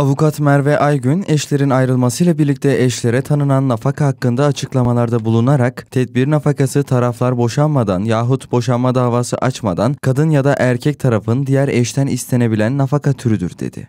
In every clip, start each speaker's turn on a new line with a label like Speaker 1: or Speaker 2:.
Speaker 1: Avukat Merve Aygün, eşlerin ayrılmasıyla birlikte eşlere tanınan nafaka hakkında açıklamalarda bulunarak, tedbir nafakası taraflar boşanmadan yahut boşanma davası açmadan kadın ya da erkek tarafın diğer eşten istenebilen nafaka türüdür dedi.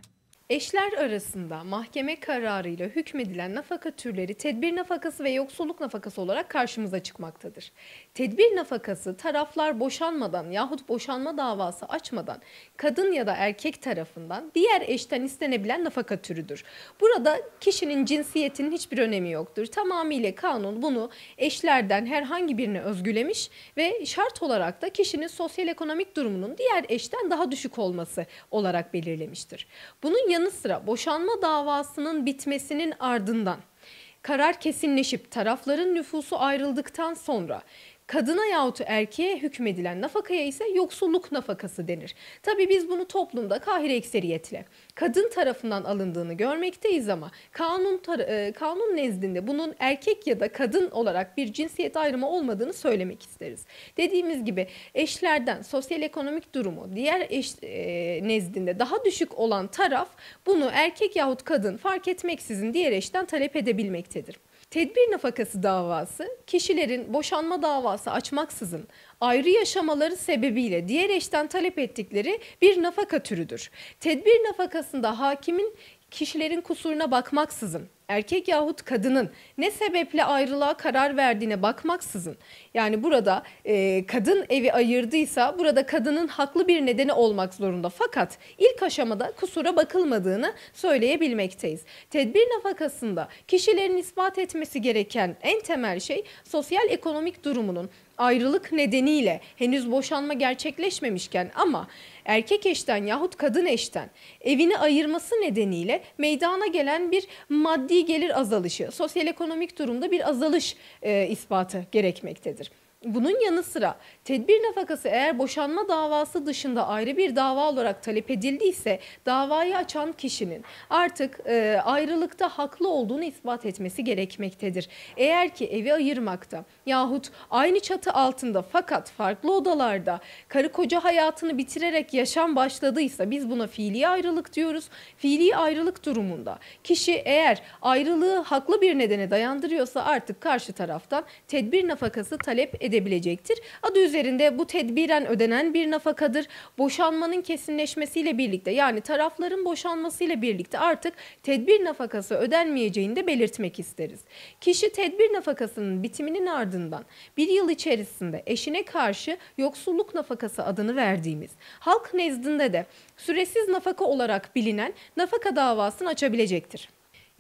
Speaker 1: Eşler arasında mahkeme kararıyla hükmedilen nafaka türleri tedbir nafakası ve yoksulluk nafakası olarak karşımıza çıkmaktadır. Tedbir nafakası taraflar boşanmadan yahut boşanma davası açmadan kadın ya da erkek tarafından diğer eşten istenebilen nafaka türüdür. Burada kişinin cinsiyetinin hiçbir önemi yoktur. Tamamıyla kanun bunu eşlerden herhangi birine özgülemiş ve şart olarak da kişinin sosyal ekonomik durumunun diğer eşten daha düşük olması olarak belirlemiştir. Bunun yanı yanı sıra boşanma davasının bitmesinin ardından karar kesinleşip tarafların nüfusu ayrıldıktan sonra Kadına yahut erkeğe hükmedilen nafakaya ise yoksulluk nafakası denir. Tabi biz bunu toplumda kahire ekseriyetle kadın tarafından alındığını görmekteyiz ama kanun, e, kanun nezdinde bunun erkek ya da kadın olarak bir cinsiyet ayrımı olmadığını söylemek isteriz. Dediğimiz gibi eşlerden sosyoekonomik durumu diğer eş e, nezdinde daha düşük olan taraf bunu erkek yahut kadın fark etmeksizin diğer eşten talep edebilmektedir. Tedbir nafakası davası kişilerin boşanma davası açmaksızın ayrı yaşamaları sebebiyle diğer eşten talep ettikleri bir nafaka türüdür. Tedbir nafakasında hakimin kişilerin kusuruna bakmaksızın erkek yahut kadının ne sebeple ayrılığa karar verdiğine bakmaksızın yani burada e, kadın evi ayırdıysa burada kadının haklı bir nedeni olmak zorunda. Fakat ilk aşamada kusura bakılmadığını söyleyebilmekteyiz. Tedbir nafakasında kişilerin ispat etmesi gereken en temel şey sosyal ekonomik durumunun ayrılık nedeniyle henüz boşanma gerçekleşmemişken ama erkek eşten yahut kadın eşten evini ayırması nedeniyle meydana gelen bir maddi gelir azalışı, sosyal ekonomik durumda bir azalış e, ispatı gerekmektedir. Bunun yanı sıra tedbir nafakası eğer boşanma davası dışında ayrı bir dava olarak talep edildiyse davayı açan kişinin artık e, ayrılıkta haklı olduğunu ispat etmesi gerekmektedir. Eğer ki evi ayırmakta yahut aynı çatı altında fakat farklı odalarda karı koca hayatını bitirerek yaşam başladıysa biz buna fiili ayrılık diyoruz. Fiili ayrılık durumunda kişi eğer ayrılığı haklı bir nedene dayandırıyorsa artık karşı taraftan tedbir nafakası talep edilir edebilecektir. Adı üzerinde bu tedbiren ödenen bir nafakadır. Boşanmanın kesinleşmesiyle birlikte yani tarafların boşanmasıyla birlikte artık tedbir nafakası ödenmeyeceğini de belirtmek isteriz. Kişi tedbir nafakasının bitiminin ardından bir yıl içerisinde eşine karşı yoksulluk nafakası adını verdiğimiz halk nezdinde de süresiz nafaka olarak bilinen nafaka davasını açabilecektir.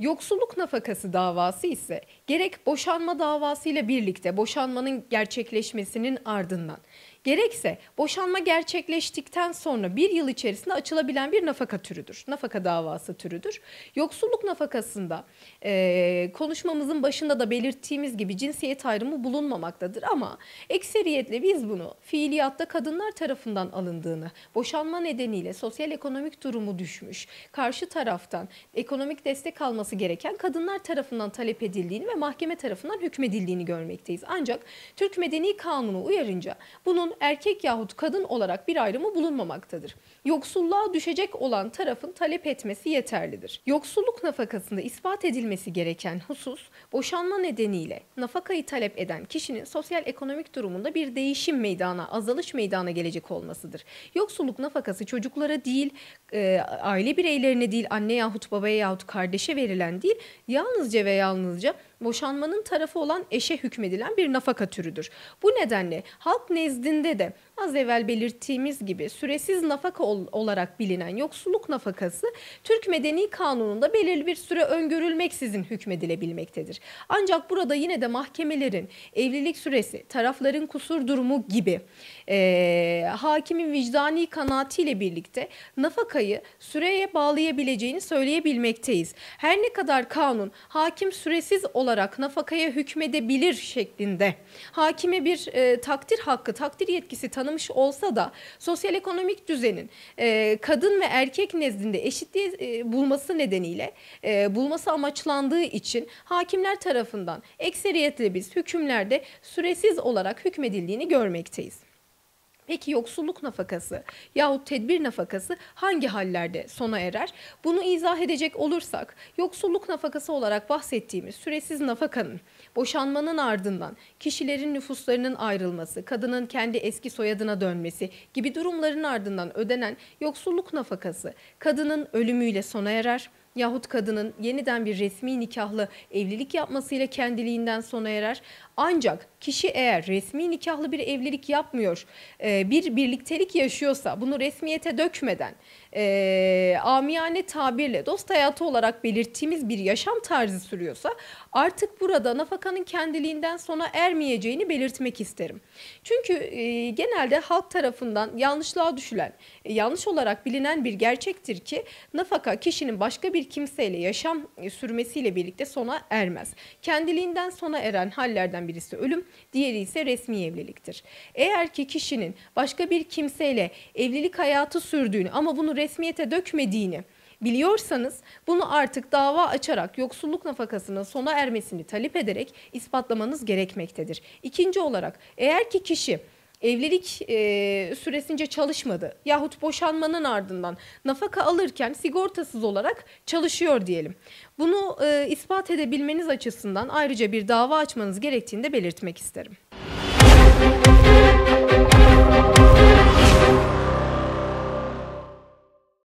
Speaker 1: Yoksulluk nafakası davası ise gerek boşanma davasıyla birlikte boşanmanın gerçekleşmesinin ardından gerekse boşanma gerçekleştikten sonra bir yıl içerisinde açılabilen bir nafaka türüdür. Nafaka davası türüdür. Yoksulluk nafakasında e, konuşmamızın başında da belirttiğimiz gibi cinsiyet ayrımı bulunmamaktadır ama ekseriyetle biz bunu fiiliyatta kadınlar tarafından alındığını, boşanma nedeniyle sosyal ekonomik durumu düşmüş, karşı taraftan ekonomik destek alması gereken kadınlar tarafından talep edildiğini ve mahkeme tarafından hükmedildiğini görmekteyiz. Ancak Türk Medeni Kanunu uyarınca bunun erkek yahut kadın olarak bir ayrımı bulunmamaktadır. Yoksulluğa düşecek olan tarafın talep etmesi yeterlidir. Yoksulluk nafakasında ispat edilmesi gereken husus, boşanma nedeniyle nafakayı talep eden kişinin sosyal ekonomik durumunda bir değişim meydana, azalış meydana gelecek olmasıdır. Yoksulluk nafakası çocuklara değil, e, aile bireylerine değil, anne yahut babaya yahut kardeşe verilen değil, yalnızca ve yalnızca boşanmanın tarafı olan eşe hükmedilen bir nafaka türüdür. Bu nedenle halk nezdinde de az evvel belirttiğimiz gibi süresiz nafaka ol olarak bilinen yoksulluk nafakası Türk Medeni Kanunu'nda belirli bir süre öngörülmeksizin hükmedilebilmektedir. Ancak burada yine de mahkemelerin evlilik süresi, tarafların kusur durumu gibi e, hakimin vicdani kanaatiyle birlikte nafakayı süreye bağlayabileceğini söyleyebilmekteyiz. Her ne kadar kanun hakim süresiz olarak nafakaya hükmedebilir şeklinde hakime bir e, takdir hakkı, takdir yetkisi tanım tanımış olsa da sosyal ekonomik düzenin e, kadın ve erkek nezdinde eşitliği e, bulması nedeniyle e, bulması amaçlandığı için hakimler tarafından ekseriyetle biz hükümlerde süresiz olarak hükmedildiğini görmekteyiz. Peki yoksulluk nafakası yahut tedbir nafakası hangi hallerde sona erer? Bunu izah edecek olursak yoksulluk nafakası olarak bahsettiğimiz süresiz nafakanın boşanmanın ardından kişilerin nüfuslarının ayrılması, kadının kendi eski soyadına dönmesi gibi durumların ardından ödenen yoksulluk nafakası kadının ölümüyle sona erer yahut kadının yeniden bir resmi nikahlı evlilik yapmasıyla kendiliğinden sona erer. Ancak kişi eğer resmi nikahlı bir evlilik yapmıyor, e, bir birliktelik yaşıyorsa bunu resmiyete dökmeden e, amiyane tabirle dost hayatı olarak belirttiğimiz bir yaşam tarzı sürüyorsa artık burada nafakanın kendiliğinden sona ermeyeceğini belirtmek isterim. Çünkü e, genelde halk tarafından yanlışlığa düşülen, e, yanlış olarak bilinen bir gerçektir ki nafaka kişinin başka bir kimseyle yaşam e, sürmesiyle birlikte sona ermez. Kendiliğinden sona eren hallerden birisi ölüm, diğeri ise resmi evliliktir. Eğer ki kişinin başka bir kimseyle evlilik hayatı sürdüğünü ama bunu resmiyete dökmediğini biliyorsanız bunu artık dava açarak yoksulluk nafakasının sona ermesini talep ederek ispatlamanız gerekmektedir. İkinci olarak eğer ki kişi evlilik e, süresince çalışmadı yahut boşanmanın ardından nafaka alırken sigortasız olarak çalışıyor diyelim. Bunu e, ispat edebilmeniz açısından ayrıca bir dava açmanız gerektiğini de belirtmek isterim. Müzik